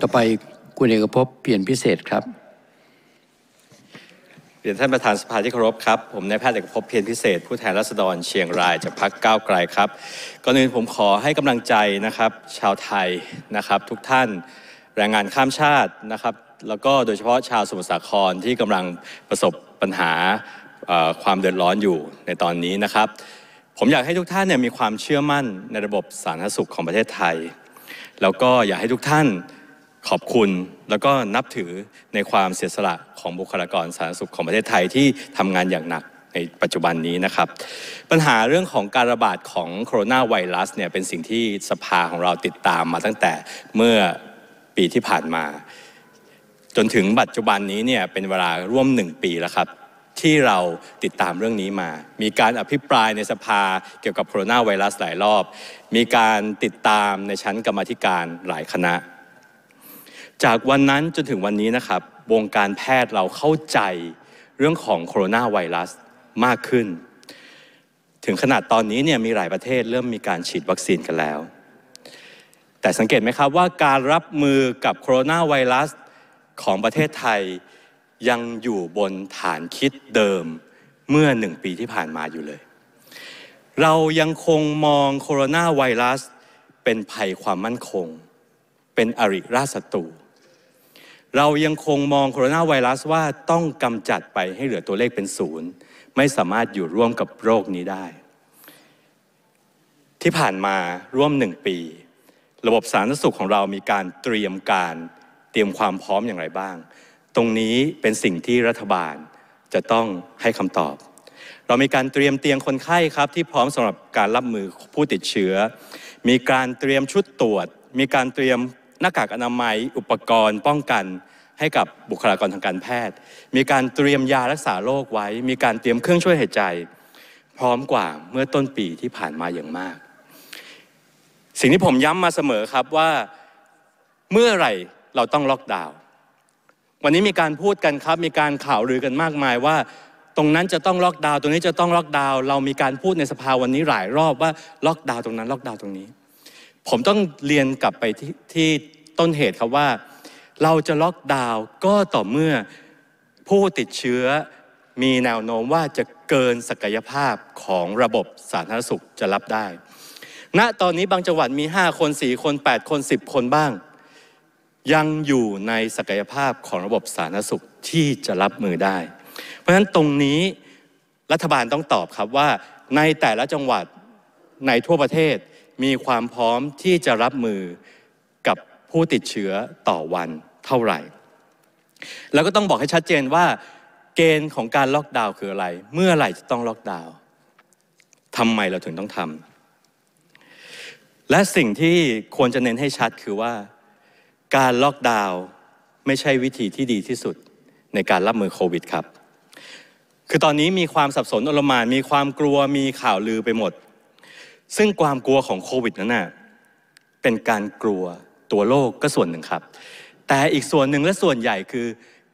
ต่อไปคุณเอกภพเปลี่ยนพิเศษครับ เรียนท่านประธานสภาที่เคารพครับ ผมนายแพทย์เอกภพเพียรพิเศษ ผู้แทนรัษฎรเชียงรายจากพรรคก้าวไกลครับ ก่อนอื่นผมขอให้กำลังใจนะครับ ชาวไทยนะครับ ทุกท่านแรงงานข้ามชาตินะครับ แล้วก็โดยเฉพาะชาวสมุทรสาครที่กำลังประสบปัญหาความเดือดร้อนอยู่ในตอนนี้นะครับ ผมอยากให้ทุกท่านเนี่ยมีความเชื่อมั่นในระบบสาธารณสุขของประเทศไทย แล้วก็อยากให้ทุกท่านขอบคุณแล้วก็นับถือในความเสียสละของบุคลากรสาธารณสุขของประเทศไทยที่ทำงานอย่างหนักในปัจจุบันนี้นะครับ ปัญหาเรื่องของการระบาดของโคโรนาไวรัสเนี่ยเป็นสิ่งที่สภาของเราติดตามมาตั้งแต่เมื่อปีที่ผ่านมา จนถึงปัจจุบันนี้เนี่ยเป็นเวลาร่วมหนึ่งปีแล้วครับ ที่เราติดตามเรื่องนี้มา มีการอภิปรายในสภาเกี่ยวกับโคโรนาไวรัสหลายรอบ มีการติดตามในชั้นกรรมธิการหลายคณะจากวันนั้น จนถึงวันนี้นะครับวงการแพทย์เราเข้าใจเรื่องของโคโรนาไวรัสมากขึ้น ถึงขนาดตอนนี้เนี่ยมีหลายประเทศเริ่มมีการฉีดวัคซีนกันแล้ว แต่สังเกตไหมครับว่าการรับมือกับโคโรนาไวรัสของประเทศไทยยังอยู่บนฐานคิดเดิมเมื่อหนึ่งปีที่ผ่านมาอยู่เลย เรายังคงมองโคโรนาไวรัส เป็นภัยความมั่นคง เป็นอริราชศัตรูเรายังคงมองโคโรนาไวรัสว่าต้องกำจัดไปให้เหลือตัวเลขเป็นศูนย์ ไม่สามารถอยู่ร่วมกับโรคนี้ได้ ที่ผ่านมาร่วมหนึ่งปี ระบบสาธารณสุขของเรามีการเตรียมการเตรียมความพร้อมอย่างไรบ้าง ตรงนี้เป็นสิ่งที่รัฐบาลจะต้องให้คำตอบ เรามีการเตรียมเตียงคนไข้ครับที่พร้อมสำหรับการรับมือผู้ติดเชื้อ มีการเตรียมชุดตรวจ มีการเตรียมหน้ากากอนามัยอุปกรณ์ป้องกันให้กับบุคลากรทางการแพทย์ มีการเตรียมยารักษาโรคไว้ มีการเตรียมเครื่องช่วยหายใจ พร้อมกว่าเมื่อต้นปีที่ผ่านมาอย่างมาก สิ่งที่ผมย้ำมาเสมอครับว่าเมื่อไหร่เราต้องล็อกดาวน์วันนี้มีการพูดกันครับ มีการข่าวลือกันมากมายว่า ตรงนั้นจะต้องล็อกดาวน์ตรงนี้จะต้องล็อกดาวน์เรามีการพูดในสภาวันนี้หลายรอบว่าล็อกดาวน์ตรงนั้นล็อกดาวน์ตรงนี้ผมต้องเรียนกลับไปที่ที่ต้นเหตุครับว่า เราจะล็อกดาวน์ก็ต่อเมื่อผู้ติดเชื้อมีแนวโน้มว่าจะเกินศักยภาพของระบบสาธารณสุขจะรับได้ ณตอนนี้บางจังหวัดมี 5 คน4คน8คน10คนบ้าง ยังอยู่ในศักยภาพของระบบสาธารณสุขที่จะรับมือได้ เพราะฉะนั้นตรงนี้รัฐบาลต้องตอบครับว่าในแต่ละจังหวัดในทั่วประเทศมีความพร้อมที่จะรับมือกับผู้ติดเชื้อต่อวันเท่าไหร่ แล้วก็ต้องบอกให้ชัดเจนว่าเกณฑ์ของการล็อกดาวน์คืออะไร เมื่อไหร่จะต้องล็อกดาวน์ทำไมเราถึงต้องทำ และสิ่งที่ควรจะเน้นให้ชัด คือว่า การล็อกดาวน์ไม่ใช่วิธีที่ดีที่สุดในการรับมือโควิดครับ คือตอนนี้มีความสับสนอลมาน มีความกลัวมีข่าวลือไปหมดซึ่งความกลัวของโควิดนั้นน่ะเป็นการกลัวตัวโลกก็ส่วนหนึ่งครับ แต่อีกส่วนหนึ่งและส่วนใหญ่คือ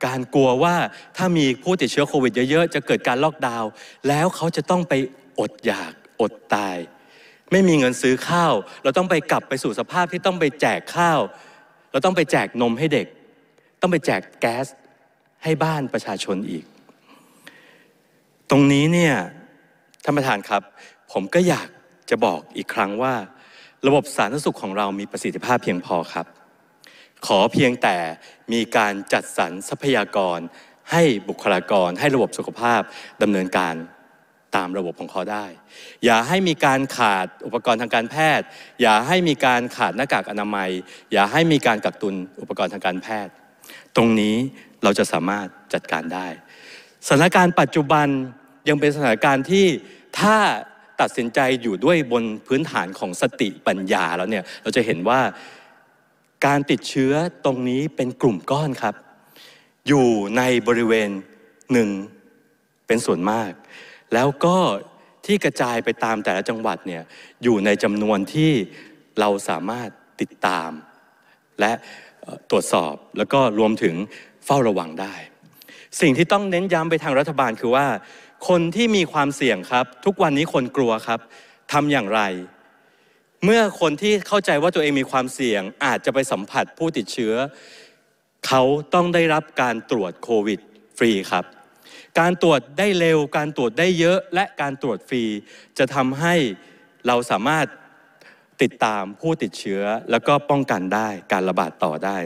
การกลัวว่าถ้ามีผู้ติดเชื้อโควิดเยอะๆจะเกิดการล็อกดาวน์แล้วเขาจะต้องไปอดอยากอดตาย ไม่มีเงินซื้อข้าว เราต้องไปกลับไปสู่สภาพที่ต้องไปแจกข้าว เราต้องไปแจกนมให้เด็ก ต้องไปแจกแก๊สให้บ้านประชาชนอีก ตรงนี้เนี่ยท่านประธานครับผมก็อยากจะบอกอีกครั้งว่าระบบสาธารณสุขของเรามีประสิทธิภาพเพียงพอครับ ขอเพียงแต่มีการจัดสรรทรัพยากร ให้บุคลากร ให้ระบบสุขภาพดำเนินการตามระบบของเขาได้ อย่าให้มีการขาดอุปกรณ์ทางการแพทย์ อย่าให้มีการขาดหน้ากากอนามัย อย่าให้มีการกักตุนอุปกรณ์ทางการแพทย์ ตรงนี้เราจะสามารถจัดการได้ สถานการณ์ปัจจุบันยังเป็นสถานการณ์ที่ถ้าตัดสินใจอยู่ด้วยบนพื้นฐานของสติปัญญาแล้วเนี่ย เราจะเห็นว่าการติดเชื้อตรงนี้เป็นกลุ่มก้อนครับ อยู่ในบริเวณหนึ่งเป็นส่วนมาก แล้วก็ที่กระจายไปตามแต่ละจังหวัดเนี่ย อยู่ในจำนวนที่เราสามารถติดตาม และตรวจสอบแล้วก็รวมถึงเฝ้าระวังได้ สิ่งที่ต้องเน้นย้ำไปทางรัฐบาลคือว่าคนที่มีความเสี่ยงครับ ทุกวันนี้คนกลัวครับทำอย่างไร เมื่อคนที่เข้าใจว่าตัวเองมีความเสี่ยง อาจจะไปสัมผัสผู้ติดเชื้อเขาต้องได้รับการตรวจโควิดฟรีครับ การตรวจได้เร็ว การตรวจได้เยอะ และการตรวจฟรี จะทำให้เราสามารถติดตามผู้ติดเชื้อ แล้วก็ป้องกันได้การระบาดต่อได้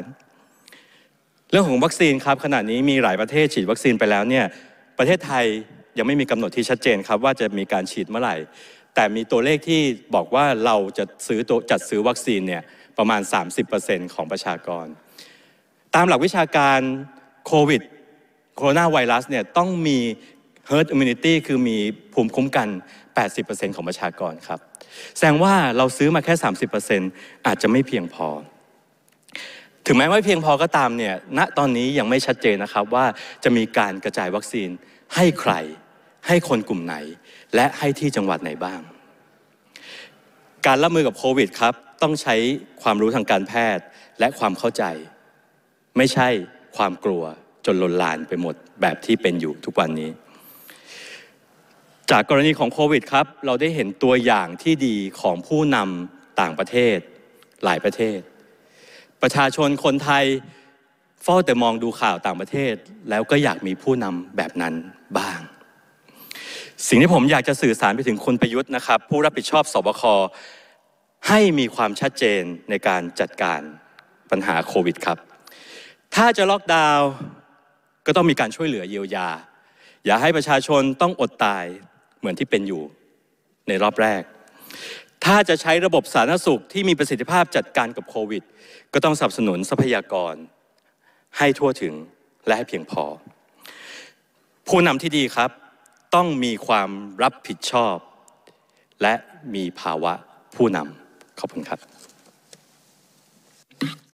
เรื่องของวัคซีนครับขณะนี้มีหลายประเทศฉีดวัคซีนไปแล้วเนี่ยประเทศไทยยังไม่มีกำหนดที่ชัดเจนครับว่าจะมีการฉีดเมื่อไหร่ แต่มีตัวเลขที่บอกว่าเราจะซื้อจัดซื้อวัคซีนเนี่ยประมาณ 30%ของประชากร ตามหลักวิชาการโควิด โคโรนาไวรัสเนี่ยต้องมี herd immunity คือมีภูมิคุ้มกัน 80%ของประชากรครับ แสดงว่าเราซื้อมาแค่ 30%อาจจะไม่เพียงพอ ถึงแม้ไม่เพียงพอก็ตามเนี่ยณตอนนี้ยังไม่ชัดเจนนะครับว่าจะมีการกระจายวัคซีนให้ใครให้คนกลุ่มไหนและให้ที่จังหวัดไหนบ้าง การรับมือกับโควิดครับ ต้องใช้ความรู้ทางการแพทย์และความเข้าใจ ไม่ใช่ความกลัวจนลนลานไปหมดแบบที่เป็นอยู่ทุกวันนี้ จากกรณีของโควิดครับเราได้เห็นตัวอย่างที่ดีของผู้นำต่างประเทศหลายประเทศ ประชาชนคนไทยเฝ้าแต่มองดูข่าวต่างประเทศ แล้วก็อยากมีผู้นำแบบนั้นบ้างสิ่งที่ผมอยากจะสื่อสารไปถึงคุณประยุทธ์นะครับ ผู้รับผิดชอบสบคให้มีความชัดเจนในการจัดการปัญหาโควิดครับ ถ้าจะล็อกดาวน์ก็ต้องมีการช่วยเหลือเยียวยา อย่าให้ประชาชนต้องอดตายเหมือนที่เป็นอยู่ ในรอบแรก ถ้าจะใช้ระบบสาธารณสุขที่มีประสิทธิภาพจัดการกับโควิด ก็ต้องสนับสนุนทรัพยากร ให้ทั่วถึงและให้เพียงพอ ผู้นำที่ดีครับต้องมีความรับผิดชอบ และมีภาวะผู้นำ ขอบคุณครับ